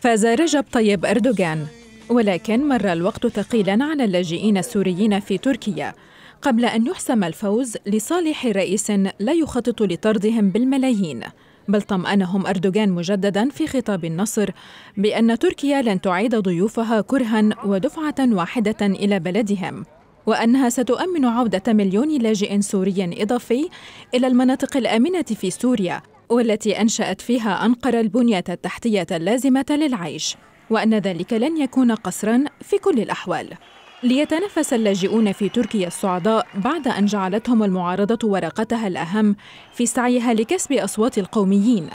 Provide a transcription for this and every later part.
فاز رجب طيب أردوغان ولكن مر الوقت ثقيلا على اللاجئين السوريين في تركيا قبل أن يحسم الفوز لصالح رئيس لا يخطط لطردهم بالملايين بل طمأنهم أردوغان مجددا في خطاب النصر بأن تركيا لن تعيد ضيوفها كرها ودفعة واحدة إلى بلدهم وأنها ستؤمن عودة مليون لاجئ سوري إضافي إلى المناطق الآمنة في سوريا والتي أنشأت فيها أنقرة البنية التحتية اللازمة للعيش وأن ذلك لن يكون قصرا في كل الأحوال ليتنفس اللاجئون في تركيا الصعداء بعد أن جعلتهم المعارضة ورقتها الأهم في سعيها لكسب أصوات القوميين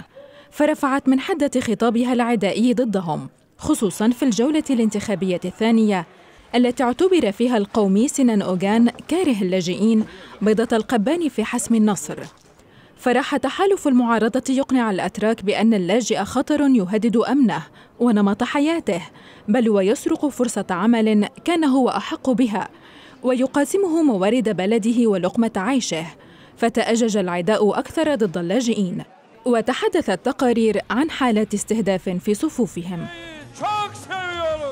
فرفعت من حدة خطابها العدائي ضدهم خصوصا في الجولة الانتخابية الثانية التي اعتبر فيها القومي سنان أوغان كاره اللاجئين بيضة القبان في حسم النصر فراح تحالف المعارضة يقنع الأتراك بأن اللاجئ خطر يهدد أمنه ونمط حياته بل ويسرق فرصة عمل كان هو أحق بها ويقاسمه موارد بلده ولقمة عيشه فتأجج العداء أكثر ضد اللاجئين وتحدثت تقارير عن حالات استهداف في صفوفهم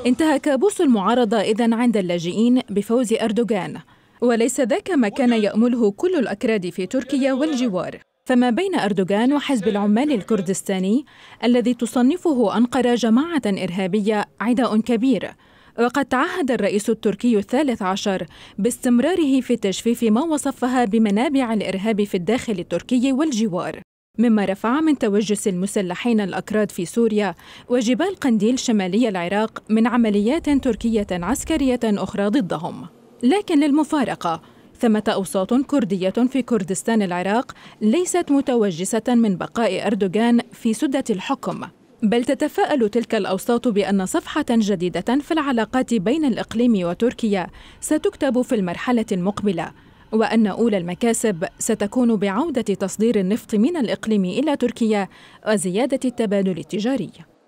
انتهى كابوس المعارضة إذا عند اللاجئين بفوز أردوغان وليس ذاك ما كان يأمله كل الأكراد في تركيا والجوار فما بين أردوغان وحزب العمال الكردستاني الذي تصنفه أنقرة جماعة إرهابية عداء كبير وقد تعهد الرئيس التركي الثالث عشر باستمراره في تجفيف ما وصفها بمنابع الإرهاب في الداخل التركي والجوار مما رفع من توجس المسلحين الأكراد في سوريا وجبال قنديل شمالي العراق من عمليات تركية عسكرية أخرى ضدهم لكن للمفارقة ثمة أوساط كردية في كردستان العراق ليست متوجسة من بقاء أردوغان في سدة الحكم بل تتفاءل تلك الأوساط بأن صفحة جديدة في العلاقات بين الإقليم وتركيا ستكتب في المرحلة المقبلة وأن أولى المكاسب ستكون بعودة تصدير النفط من الإقليم إلى تركيا وزيادة التبادل التجاري